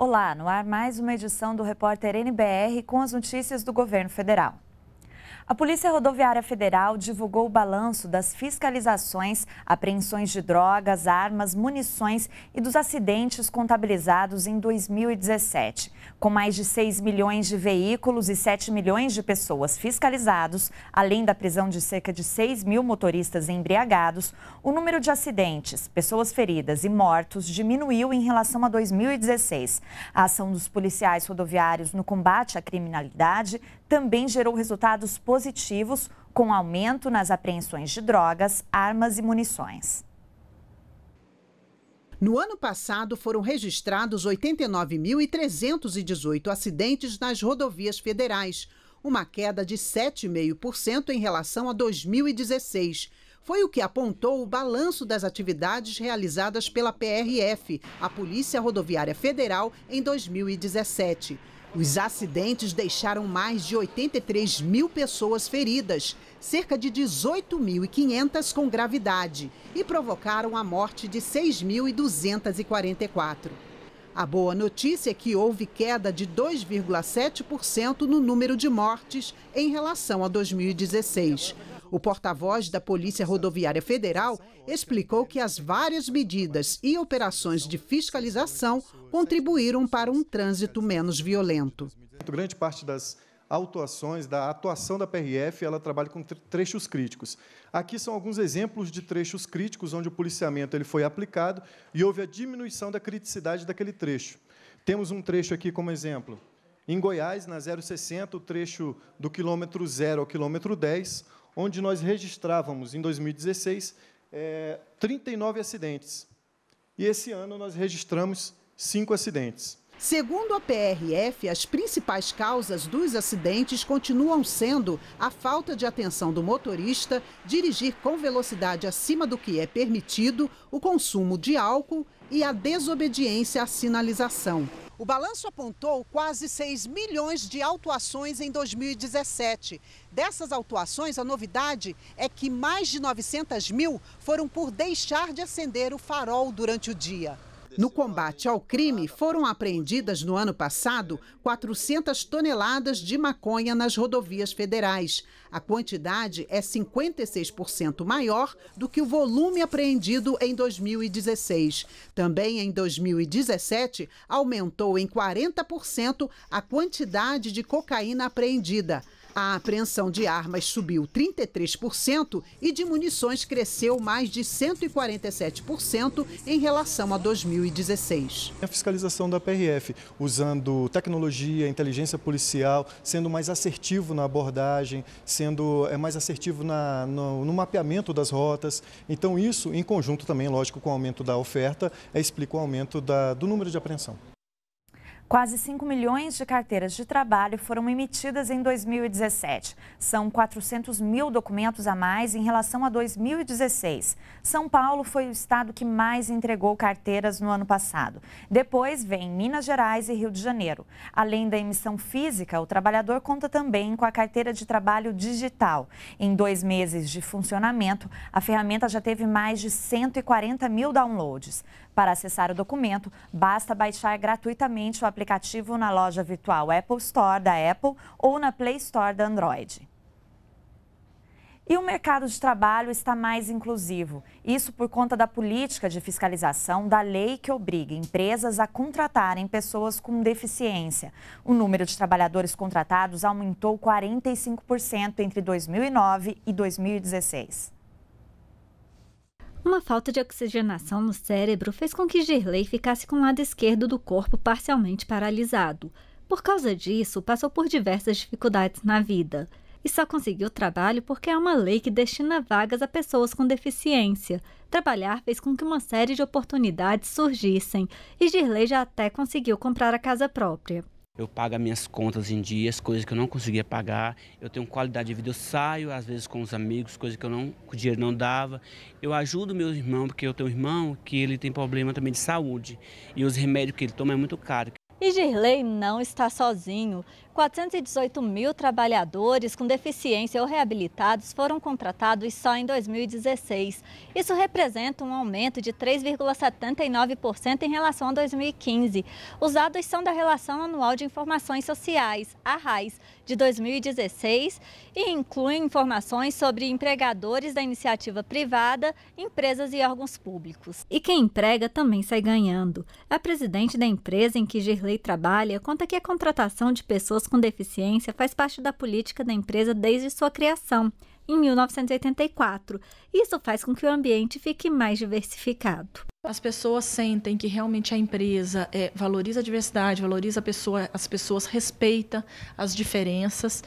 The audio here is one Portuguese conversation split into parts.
Olá, no ar mais uma edição do Repórter NBR com as notícias do governo federal. A Polícia Rodoviária Federal divulgou o balanço das fiscalizações, apreensões de drogas, armas, munições e dos acidentes contabilizados em 2017. Com mais de 6 milhões de veículos e 7 milhões de pessoas fiscalizados, além da prisão de cerca de 6 mil motoristas embriagados, o número de acidentes, pessoas feridas e mortos diminuiu em relação a 2016. A ação dos policiais rodoviários no combate à criminalidade também gerou resultados positivos positivos, com aumento nas apreensões de drogas, armas e munições. No ano passado, foram registrados 89.318 acidentes nas rodovias federais, uma queda de 7,5% em relação a 2016. Foi o que apontou o balanço das atividades realizadas pela PRF, a Polícia Rodoviária Federal, em 2017. Os acidentes deixaram mais de 83 mil pessoas feridas, cerca de 18.500 com gravidade, e provocaram a morte de 6.244. A boa notícia é que houve queda de 2,7% no número de mortes em relação a 2016. O porta-voz da Polícia Rodoviária Federal explicou que as várias medidas e operações de fiscalização contribuíram para um trânsito menos violento. Grande parte das autuações, da atuação da PRF, ela trabalha com trechos críticos. Aqui são alguns exemplos de trechos críticos onde o policiamento ele foi aplicado e houve a diminuição da criticidade daquele trecho. Temos um trecho aqui como exemplo. Em Goiás, na 060, o trecho do quilômetro 0 ao quilômetro 10, onde nós registrávamos, em 2016, é, 39 acidentes. E esse ano nós registramos cinco acidentes. Segundo a PRF, as principais causas dos acidentes continuam sendo a falta de atenção do motorista, dirigir com velocidade acima do que é permitido, o consumo de álcool e a desobediência à sinalização. O balanço apontou quase 6 milhões de autuações em 2017. Dessas autuações, a novidade é que mais de 900 mil foram por deixar de acender o farol durante o dia. No combate ao crime, foram apreendidas no ano passado 400 toneladas de maconha nas rodovias federais. A quantidade é 56% maior do que o volume apreendido em 2016. Também em 2017, aumentou em 40% a quantidade de cocaína apreendida. A apreensão de armas subiu 33% e de munições cresceu mais de 147% em relação a 2016. A fiscalização da PRF, usando tecnologia, inteligência policial, sendo mais assertivo na abordagem, sendo é, mais assertivo na, no, no mapeamento das rotas. Então, isso, em conjunto também, lógico, com o aumento da oferta, é, explica o aumento da, do número de apreensão. Quase 5 milhões de carteiras de trabalho foram emitidas em 2017. São 400 mil documentos a mais em relação a 2016. São Paulo foi o estado que mais entregou carteiras no ano passado. Depois vem Minas Gerais e Rio de Janeiro. Além da emissão física, o trabalhador conta também com a carteira de trabalho digital. Em dois meses de funcionamento, a ferramenta já teve mais de 140 mil downloads. Para acessar o documento, basta baixar gratuitamente o aplicativo na loja virtual Apple Store da Apple ou na Play Store da Android. E o mercado de trabalho está mais inclusivo. Isso por conta da política de fiscalização da lei que obriga empresas a contratarem pessoas com deficiência. O número de trabalhadores contratados aumentou 45% entre 2009 e 2016. Uma falta de oxigenação no cérebro fez com que Girley ficasse com o lado esquerdo do corpo parcialmente paralisado. Por causa disso, passou por diversas dificuldades na vida. E só conseguiu trabalho porque há é uma lei que destina vagas a pessoas com deficiência. Trabalhar fez com que uma série de oportunidades surgissem, e Girley já até conseguiu comprar a casa própria eu pago minhas contas em dias, coisas que eu não conseguia pagar, eu tenho qualidade de vida, eu saio às vezes com os amigos, coisas que eu não, o dinheiro não dava. Eu ajudo meu irmão, porque eu tenho um irmão que ele tem problema também de saúde e os remédios que ele toma é muito caro. E Girley não está sozinho. 418 mil trabalhadores com deficiência ou reabilitados foram contratados só em 2016. Isso representa um aumento de 3,79% em relação a 2015. Os dados são da Relação Anual de Informações Sociais, a RAIS, de 2016 e incluem informações sobre empregadores da iniciativa privada, empresas e órgãos públicos. E quem emprega também sai ganhando. A presidente da empresa em que Gerlei trabalha conta que a contratação de pessoas com deficiência faz parte da política da empresa desde sua criação, em 1984. Isso faz com que o ambiente fique mais diversificado. As pessoas sentem que realmente a empresa é, valoriza a diversidade, valoriza a pessoa, as pessoas respeita as diferenças.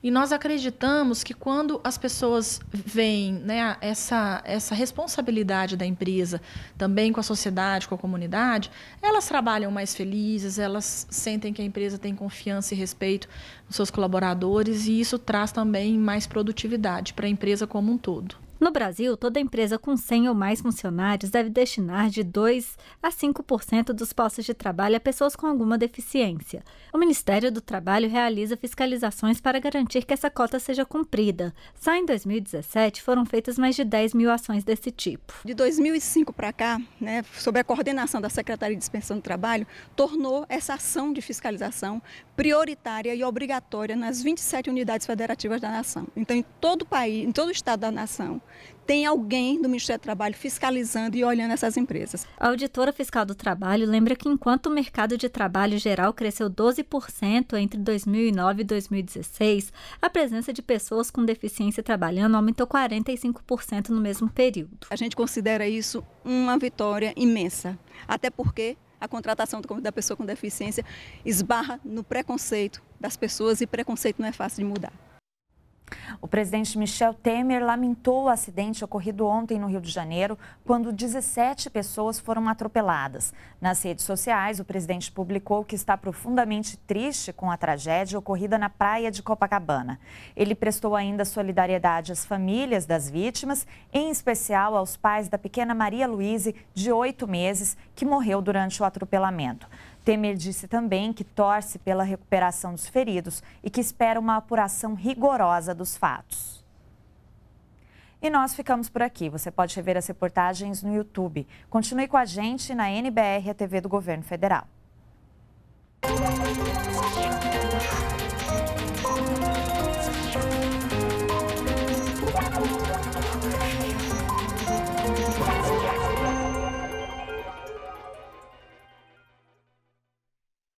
E nós acreditamos que quando as pessoas veem né, essa, essa responsabilidade da empresa também com a sociedade, com a comunidade, elas trabalham mais felizes, elas sentem que a empresa tem confiança e respeito nos seus colaboradores, e isso traz também mais produtividade para a empresa como um todo. No Brasil, toda empresa com 100 ou mais funcionários deve destinar de 2 a 5% dos postos de trabalho a pessoas com alguma deficiência. O Ministério do Trabalho realiza fiscalizações para garantir que essa cota seja cumprida. Só em 2017 foram feitas mais de 10 mil ações desse tipo. De 2005 para cá, né, sob a coordenação da Secretaria de Dispensão do Trabalho, tornou essa ação de fiscalização prioritária e obrigatória nas 27 unidades federativas da nação. Então, em todo o país, em todo o estado da nação, tem alguém do Ministério do Trabalho fiscalizando e olhando essas empresas. A auditora fiscal do trabalho lembra que enquanto o mercado de trabalho geral cresceu 12% entre 2009 e 2016, a presença de pessoas com deficiência trabalhando aumentou 45% no mesmo período. A gente considera isso uma vitória imensa, até porque a contratação da pessoa com deficiência esbarra no preconceito das pessoas e preconceito não é fácil de mudar. O presidente Michel Temer lamentou o acidente ocorrido ontem no Rio de Janeiro, quando 17 pessoas foram atropeladas. Nas redes sociais, o presidente publicou que está profundamente triste com a tragédia ocorrida na praia de Copacabana. Ele prestou ainda solidariedade às famílias das vítimas, em especial aos pais da pequena Maria Luíse, de 8 meses, que morreu durante o atropelamento. Temer disse também que torce pela recuperação dos feridos e que espera uma apuração rigorosa dos fatos. E nós ficamos por aqui. Você pode rever as reportagens no YouTube. Continue com a gente na NBR, a TV do Governo Federal.